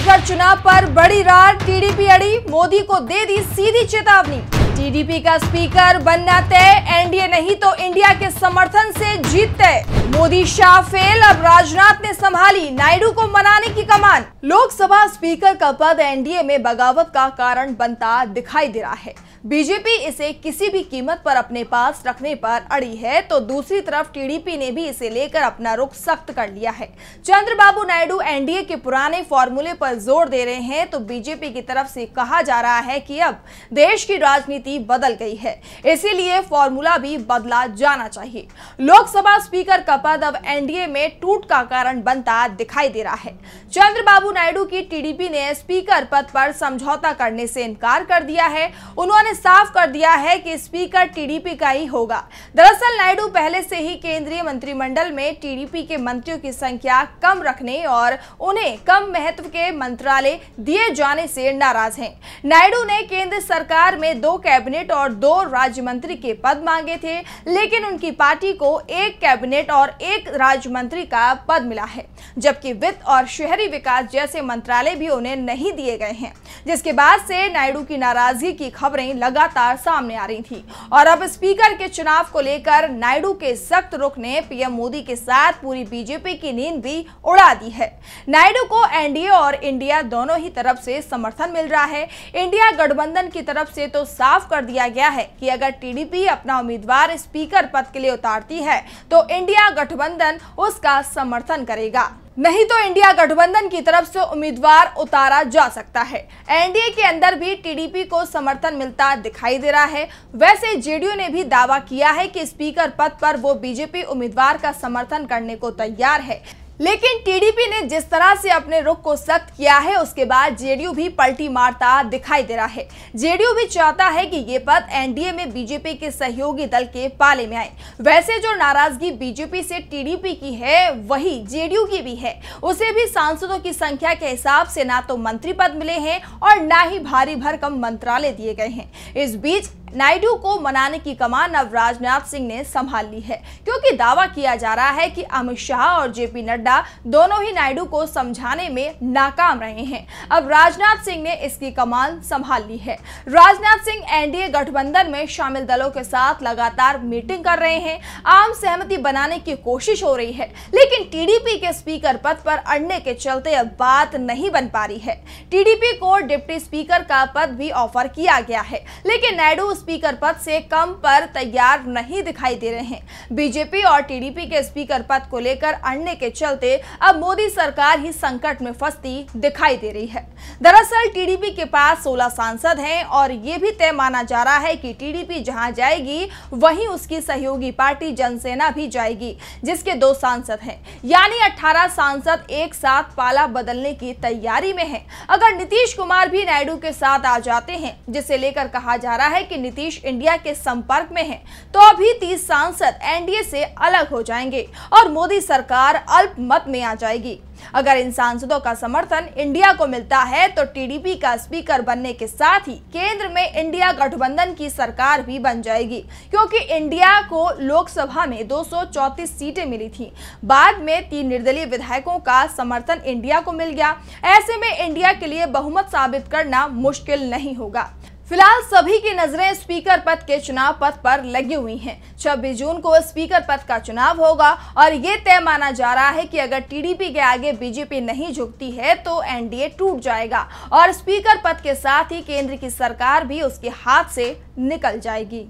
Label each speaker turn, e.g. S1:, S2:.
S1: अलीगढ़ चुनाव पर बड़ी रार टीडीपी अड़ी मोदी को दे दी सीधी चेतावनी टीडीपी का स्पीकर बनना तय एनडीए नहीं तो इंडिया के समर्थन से जीत तय मोदी शाह फेल अब राजनाथ ने संभाली नायडू को मनाने की कमान लोकसभा स्पीकर का पद एनडीए में बगावत का कारण बनता दिखाई दे रहा है बीजेपी इसे किसी भी कीमत पर अपने पास रखने पर अड़ी है तो दूसरी तरफ टीडीपी ने भी इसे लेकर अपना रुख सख्त कर लिया है चंद्रबाबू नायडू एनडीए के पुराने फॉर्मूले पर जोर दे रहे हैं तो बीजेपी की तरफ से कहा जा रहा है कि अब देश की राजनीति स्थिति बदल गई है इसीलिए फॉर्मूला भी बदला जाना चाहिए लोकसभा स्पीकर का पद अब एनडीए में टूट का कारण बनता दिखाई दे रहा है चंद्रबाबू नायडू की टीडीपी ने स्पीकर पद पर समझौता करने से इनकार कर दिया है उन्होंने साफ कर दिया है कि स्पीकर टीडीपी का ही होगा दरअसल नायडू पहले से ही केंद्रीय मंत्रिमंडल में टीडीपी के मंत्रियों की संख्या कम रखने और उन्हें कम महत्व के मंत्रालय दिए जाने से नाराज हैं नायडू ने केंद्र सरकार में दो कैबिनेट और दो राज्य मंत्री के पद मांगे थे लेकिन उनकी पार्टी को एक कैबिनेट और एक राज्य मंत्री का पद मिला है जबकि वित्त और शहरी विकास जैसे मंत्रालय भी उन्हें नहीं दिए गए हैं जिसके बाद से नायडू की नाराजगी की खबरें लगातार सामने आ रही थी और अब स्पीकर के चुनाव को लेकर नायडू के सख्त रुख ने पीएम मोदी के साथ पूरी बीजेपी की नींद भी उड़ा दी है नायडू को एनडीए और इंडिया दोनों ही तरफ से समर्थन मिल रहा है इंडिया गठबंधन की तरफ से तो साफ साफ कर दिया गया है कि अगर टीडीपी अपना उम्मीदवार स्पीकर पद के लिए उतारती है तो इंडिया गठबंधन उसका समर्थन करेगा नहीं तो इंडिया गठबंधन की तरफ से उम्मीदवार उतारा जा सकता है एनडीए के अंदर भी टीडीपी को समर्थन मिलता दिखाई दे रहा है वैसे जेडीयू ने भी दावा किया है कि स्पीकर पद पर वो बीजेपी उम्मीदवार का समर्थन करने को तैयार है लेकिन टीडीपी ने जिस तरह से अपने रुख को सख्त किया है उसके बाद जेडीयू भी पलटी मारता दिखाई दे रहा है जेडीयू भी चाहता है कि ये पद एनडीए में बीजेपी के सहयोगी दल के पाले में आए वैसे जो नाराजगी बीजेपी से टीडीपी की है वही जेडीयू की भी है उसे भी सांसदों की संख्या के हिसाब से ना तो मंत्री पद मिले हैं और ना ही भारी भरकम मंत्रालय दिए गए हैं इस बीच नायडू को मनाने की कमान अब राजनाथ सिंह ने संभाल ली है क्योंकि दावा किया जा रहा है कि अमित शाह और जेपी नड्डा दोनों ही नायडू को समझाने में नाकाम रहे हैं अब राजनाथ सिंह ने इसकी कमान संभाल ली है राजनाथ सिंह एनडीए गठबंधन में शामिल दलों के साथ लगातार मीटिंग कर रहे हैं आम सहमति बनाने की कोशिश हो रही है लेकिन टीडीपी के स्पीकर पद पर अड़ने के चलते अब बात नहीं बन पा रही है टीडीपी को डिप्टी स्पीकर का पद भी ऑफर किया गया है लेकिन नायडू स्पीकर पद से कम पर तैयार नहीं दिखाई दे रहे हैं बीजेपी और टीडीपी के स्पीकर पद को लेकर अड़ने के चलते अब मोदी सरकार ही संकट में फंसती दिखाई दे रही है दरअसल टीडीपी के पास 16 सांसद हैं और ये भी तय माना जा रहा है कि टीडीपी जहां जाएगी वहीं उसकी सहयोगी पार्टी जनसेना भी जाएगी जिसके दो सांसद हैं यानी 18 सांसद एक साथ पाला बदलने की तैयारी में हैं अगर नीतीश कुमार भी नायडू के साथ आ जाते हैं जिसे लेकर कहा जा रहा है कि नीतीश इंडिया के संपर्क में हैं, तो अभी तीस सांसद एनडीए से अलग हो जाएंगे और मोदी सरकार अल्प मत में आ जाएगी अगर इन सांसदों का समर्थन इंडिया को मिलता है तो टीडीपी का स्पीकर बनने के साथ ही केंद्र में इंडिया गठबंधन की सरकार भी बन जाएगी क्योंकि इंडिया को लोकसभा में 234 सीटें मिली थी बाद में तीन निर्दलीय विधायकों का समर्थन इंडिया को मिल गया ऐसे में इंडिया के लिए बहुमत साबित करना मुश्किल नहीं होगा फिलहाल सभी की नजरें स्पीकर पद के चुनाव पद पर लगी हुई हैं। 26 जून को स्पीकर पद का चुनाव होगा और ये तय माना जा रहा है कि अगर टीडीपी के आगे बीजेपी नहीं झुकती है तो एनडीए टूट जाएगा और स्पीकर पद के साथ ही केंद्र की सरकार भी उसके हाथ से निकल जाएगी